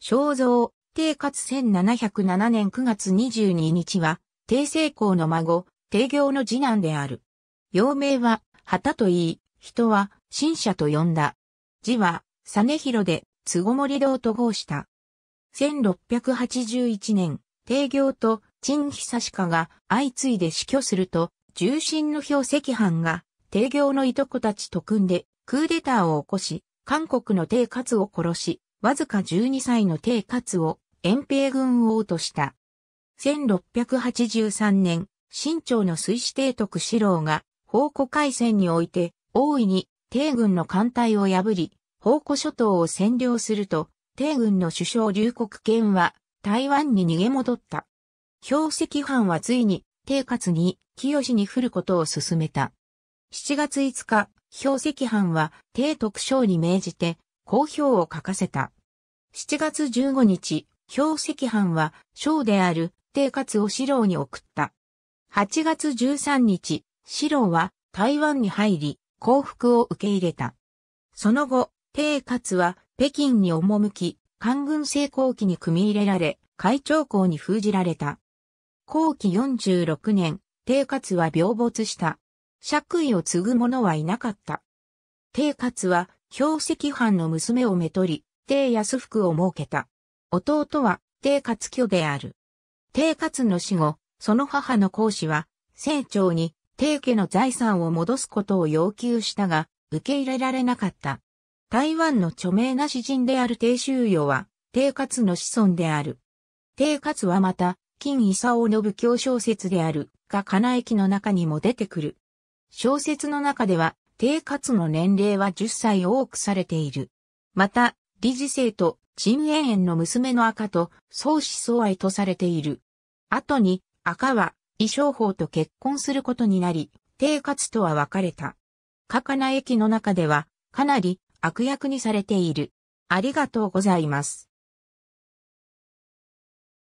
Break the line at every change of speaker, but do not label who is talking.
肖像、定活1707年9月22日は、定成功の孫、定行の次男である。幼名は、旗と言い、人は、新社と呼んだ。字は、実広で、つごもり堂と号した。1681年、定行と陳久しかが相次いで死去すると、重臣の表赤藩が、帝行のいとこたちと組んで、クーデターを起こし、韓国の帝活を殺し、わずか12歳の帝勝を遠平軍王とした。1683年、清朝の水師帝徳四郎が、宝庫海戦において、大いに帝軍の艦隊を破り、宝庫諸島を占領すると、帝軍の首相龍国権は、台湾に逃げ戻った。氷石藩はついに、帝勝に、清に降ることを進めた。7月5日、氷石藩は、帝徳将に命じて、公表を書かせた。7月15日、氷石藩は、将である、帝活を四郎に送った。8月13日、四郎は台湾に入り、降伏を受け入れた。その後、帝活は北京に赴き、官軍成功期に組み入れられ、会長校に封じられた。後期46年、帝活は病没した。爵位を継ぐ者はいなかった。定活は氷石藩の娘をめとり、帝安福を設けた。弟は、帝勝居である。帝勝の死後、その母の孔子は、清長に、帝家の財産を戻すことを要求したが、受け入れられなかった。台湾の著名な詩人である帝周与は、帝勝の子孫である。帝勝はまた、金伊佐をぶ。教小説である、が金駅の中にも出てくる。小説の中では、定活の年齢は10歳多くされている。また、理事生と陳永遠の娘の赤と相思相愛とされている。後に赤は衣装法と結婚することになり、定活とは別れた。かかな駅の中ではかなり悪役にされている。ありがとうございます。